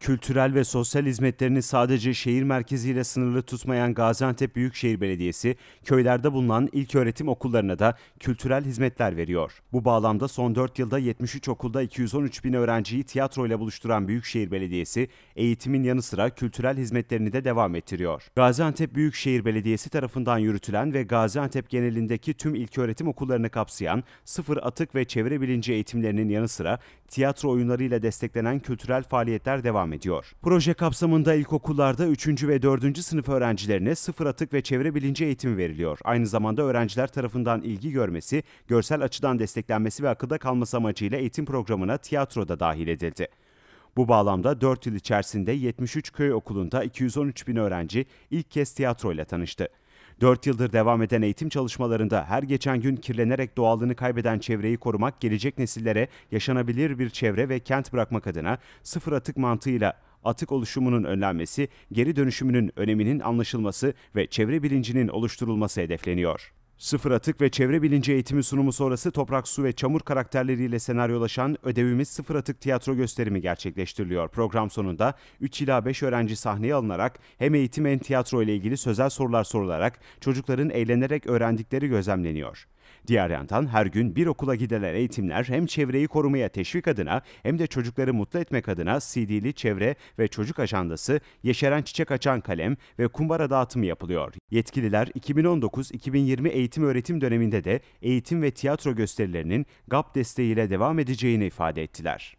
Kültürel ve sosyal hizmetlerini sadece şehir merkeziyle sınırlı tutmayan Gaziantep Büyükşehir Belediyesi, köylerde bulunan ilköğretim okullarına da kültürel hizmetler veriyor. Bu bağlamda son 4 yılda 73 okulda 213 bin öğrenciyi tiyatroyla buluşturan Büyükşehir Belediyesi, eğitimin yanı sıra kültürel hizmetlerini de devam ettiriyor. Gaziantep Büyükşehir Belediyesi tarafından yürütülen ve Gaziantep genelindeki tüm ilköğretim okullarını kapsayan sıfır atık ve çevre bilinci eğitimlerinin yanı sıra tiyatro oyunlarıyla desteklenen kültürel faaliyetler devam devam ediyor. Proje kapsamında ilkokullarda 3. ve 4. sınıf öğrencilerine sıfır atık ve çevre bilinci eğitimi veriliyor. Aynı zamanda öğrenciler tarafından ilgi görmesi, görsel açıdan desteklenmesi ve akılda kalması amacıyla eğitim programına tiyatro da dahil edildi. Bu bağlamda 4 yıl içerisinde 73 köy okulunda 213 bin öğrenci ilk kez tiyatroyla tanıştı. 4 yıldır devam eden eğitim çalışmalarında her geçen gün kirlenerek doğallığını kaybeden çevreyi korumak, gelecek nesillere yaşanabilir bir çevre ve kent bırakmak adına sıfır atık mantığıyla atık oluşumunun önlenmesi, geri dönüşümünün öneminin anlaşılması ve çevre bilincinin oluşturulması hedefleniyor. Sıfır atık ve çevre bilinci eğitimi sunumu sonrası toprak, su ve çamur karakterleriyle senaryolaşan ödevimiz sıfır atık tiyatro gösterimi gerçekleştiriliyor. Program sonunda 3 ila 5 öğrenci sahneye alınarak hem eğitim hem tiyatro ile ilgili sözel sorular sorularak çocukların eğlenerek öğrendikleri gözlemleniyor. Diğer yandan her gün bir okula gidilen eğitimler hem çevreyi korumaya teşvik adına hem de çocukları mutlu etmek adına CD'li çevre ve çocuk ajandası, yeşeren çiçek açan kalem ve kumbara dağıtımı yapılıyor. Yetkililer 2019-2020 eğitim öğretim döneminde de eğitim ve tiyatro gösterilerinin GAP desteğiyle devam edeceğini ifade ettiler.